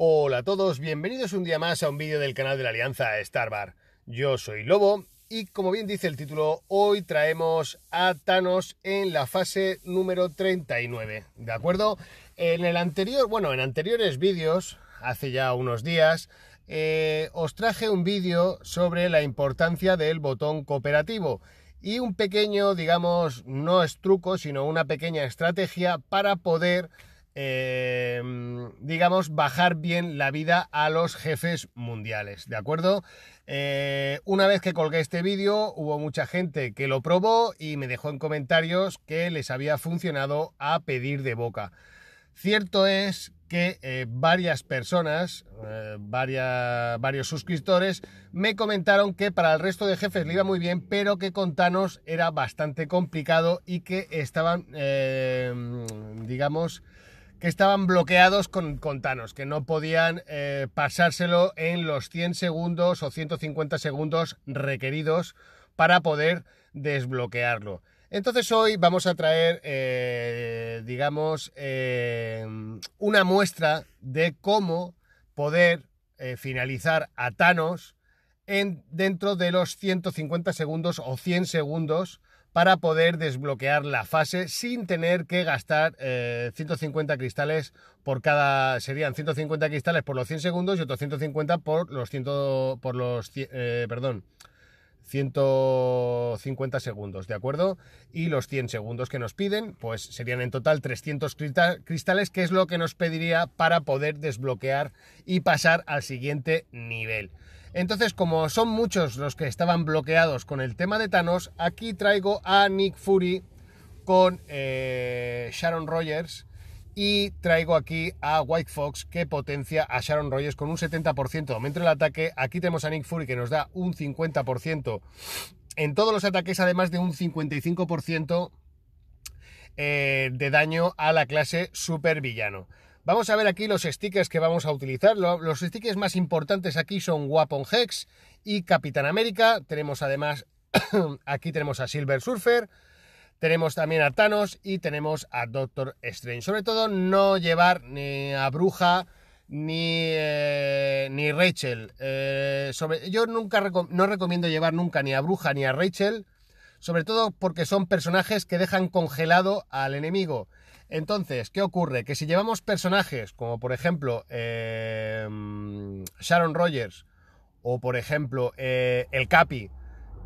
Hola a todos, bienvenidos un día más a un vídeo del canal de la Alianza Starbar. Yo soy Lobo y como bien dice el título, hoy traemos a Thanos en la fase número 39, ¿de acuerdo? En el anterior, bueno, en anteriores vídeos, hace ya unos días, eh, os traje un vídeo sobre la importancia del botón cooperativo y un pequeño, digamos, no es truco, sino una pequeña estrategia para poder Em, digamos, bajar bien la vida a los jefes mundiales, ¿de acuerdo? Eh, una vez que colgué este vídeo, hubo mucha gente que lo probó y me dejó en comentarios que les había funcionado a pedir de boca. Cierto es que eh, varias personas, eh, varios suscriptores, me comentaron que para el resto de jefes le iba muy bien, pero que con Thanos era bastante complicado y que estaban, em, digamos, que estaban bloqueados con, Thanos, que no podían eh, pasárselo en los 100 segundos o 150 segundos requeridos para poder desbloquearlo. Entonces hoy vamos a traer, eh, digamos, eh, una muestra de cómo poder finalizar a Thanos en, dentro de los 150 segundos o 100 segundos para poder desbloquear la fase sin tener que gastar 150 eh, cristales por cada... Serían 150 cristales por los 100 segundos y otros 150 por los 100... Por los, eh, perdón, 150 segundos, ¿de acuerdo? Y los 100 segundos que nos piden, pues serían en total 300 cristales, que es lo que nos pediría para poder desbloquear y pasar al siguiente nivel. Entonces, como son muchos los que estaban bloqueados con el tema de Thanos, aquí traigo a Nick Fury con eh, Sharon Rogers y traigo aquí a White Fox que potencia a Sharon Rogers con un 70% de aumento del el ataque. Aquí tenemos a Nick Fury que nos da un 50% en todos los ataques, además de un 55% eh, de daño a la clase supervillano. Vamos a ver aquí los stickers que vamos a utilizar. Los stickers más importantes aquí son Wapon Hex y Capitán América. Tenemos además, aquí tenemos a Silver Surfer, tenemos también a Thanos y tenemos a Doctor Strange. Sobre todo no llevar ni a Bruja ni, eh, ni Rachel. Eh, yo nunca no recomiendo llevar nunca ni a Bruja ni a Rachel. Sobre todo porque son personajes que dejan congelado al enemigo. Entonces, ¿qué ocurre? Que si llevamos personajes como por ejemplo eh, Sharon Rogers o por ejemplo el Capi,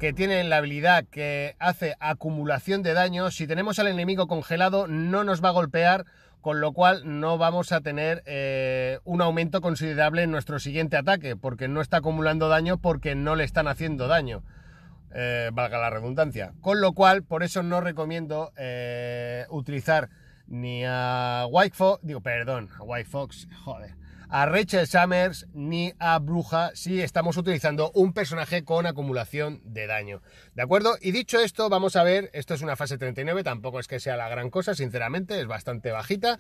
que tiene la habilidad que hace acumulación de daño, si tenemos al enemigo congelado no nos va a golpear, con lo cual no vamos a tener eh, un aumento considerable en nuestro siguiente ataque, porque no está acumulando daño porque no le están haciendo daño. Eh, valga la redundancia. Con lo cual, por eso no recomiendo eh, utilizar ni a White digo, perdón, a White joder, a Rachel Summers ni a Bruja si estamos utilizando un personaje con acumulación de daño. ¿De acuerdo? Y dicho esto, vamos a ver, esto es una fase 39, tampoco es que sea la gran cosa, sinceramente, es bastante bajita,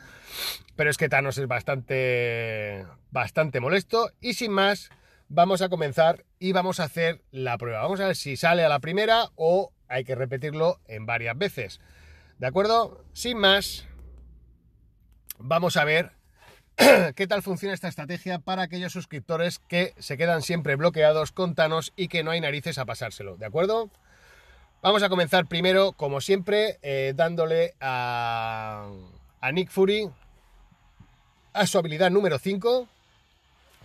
pero es que Thanos es bastante, bastante molesto y sin más, vamos a comenzar y vamos a hacer la prueba. Vamos a ver si sale a la primera o hay que repetirlo en varias veces. ¿De acuerdo? Sin más, vamos a ver ¿Qué tal funciona esta estrategia para aquellos suscriptores que se quedan siempre bloqueados con Thanos y que no hay narices a pasárselo? ¿De acuerdo? Vamos a comenzar primero, como siempre, eh, dándole a, a Nick Fury a su habilidad número 5.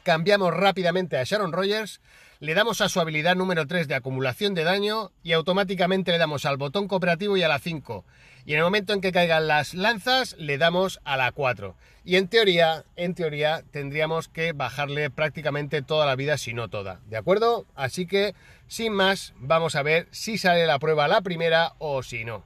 Cambiamos rápidamente a Sharon Rogers le damos a su habilidad número 3 de acumulación de daño y automáticamente le damos al botón cooperativo y a la 5. Y en el momento en que caigan las lanzas, le damos a la 4. Y en teoría, en teoría, tendríamos que bajarle prácticamente toda la vida, si no toda. ¿De acuerdo? Así que, sin más, vamos a ver si sale la prueba la primera o si no.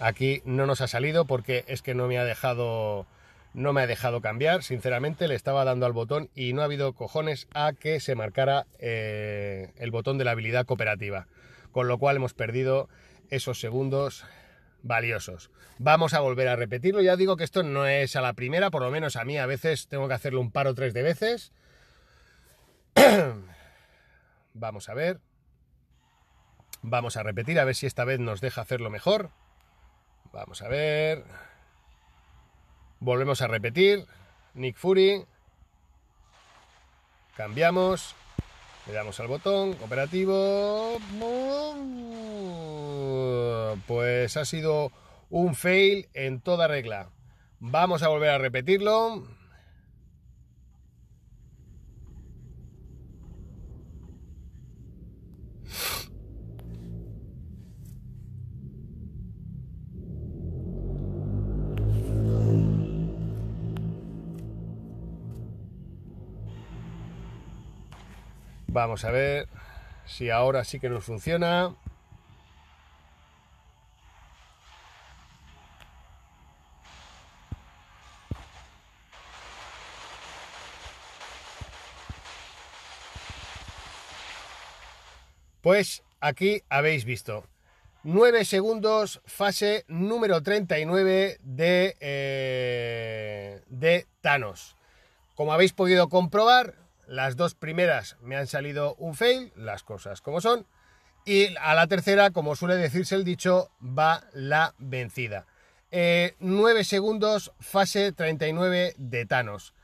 Aquí no nos ha salido porque es que no me ha dejado no me ha dejado cambiar, sinceramente le estaba dando al botón y no ha habido cojones a que se marcara eh, el botón de la habilidad cooperativa, con lo cual hemos perdido esos segundos valiosos. Vamos a volver a repetirlo, ya digo que esto no es a la primera, por lo menos a mí a veces tengo que hacerlo un par o tres de veces. Vamos a ver. Vamos a repetir a ver si esta vez nos deja hacerlo mejor. Vamos a ver. Volvemos a repetir. Nick Fury. Cambiamos. Le damos al botón. Operativo. Pues ha sido un fail en toda regla. Vamos a volver a repetirlo. Vamos a ver si ahora sí que nos funciona. Pues aquí habéis visto. 9 segundos, fase número 39 de, eh, de Thanos. Como habéis podido comprobar, las dos primeras me han salido un fail, las cosas como son. Y a la tercera, como suele decirse el dicho, va la vencida. 9 eh, segundos, fase 39 de Thanos.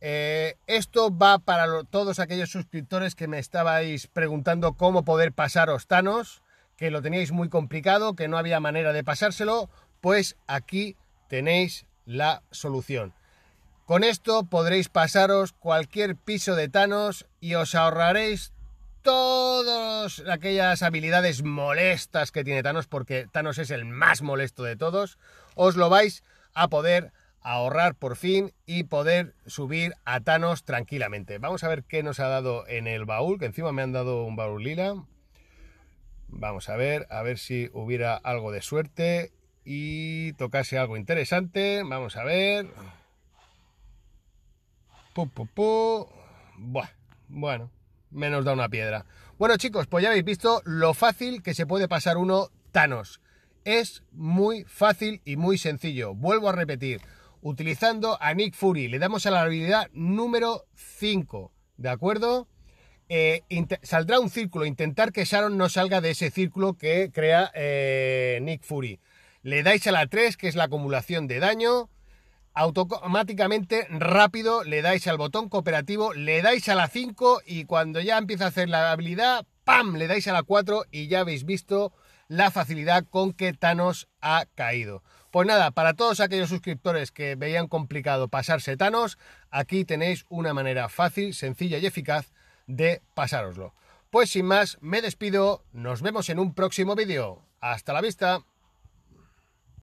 Eh, esto va para todos aquellos suscriptores que me estabais preguntando cómo poder pasaros Thanos, que lo teníais muy complicado, que no había manera de pasárselo, pues aquí tenéis la solución. Con esto podréis pasaros cualquier piso de Thanos y os ahorraréis todas aquellas habilidades molestas que tiene Thanos, porque Thanos es el más molesto de todos. Os lo vais a poder ahorrar por fin y poder subir a Thanos tranquilamente. Vamos a ver qué nos ha dado en el baúl, que encima me han dado un baúl lila. Vamos a ver, a ver si hubiera algo de suerte y tocase algo interesante. Vamos a ver bueno, menos da una piedra. Bueno, chicos, pues ya habéis visto lo fácil que se puede pasar uno Thanos. Es muy fácil y muy sencillo. Vuelvo a repetir. Utilizando a Nick Fury, le damos a la habilidad número 5. ¿De acuerdo? Eh, saldrá un círculo. Intentar que Sharon no salga de ese círculo que crea eh, Nick Fury. Le dais a la 3, que es la acumulación de daño automáticamente rápido le dais al botón cooperativo, le dais a la 5 y cuando ya empieza a hacer la habilidad, ¡pam! le dais a la 4 y ya habéis visto la facilidad con que Thanos ha caído. Pues nada, para todos aquellos suscriptores que veían complicado pasarse Thanos, aquí tenéis una manera fácil, sencilla y eficaz de pasároslo. Pues sin más, me despido, nos vemos en un próximo vídeo. Hasta la vista.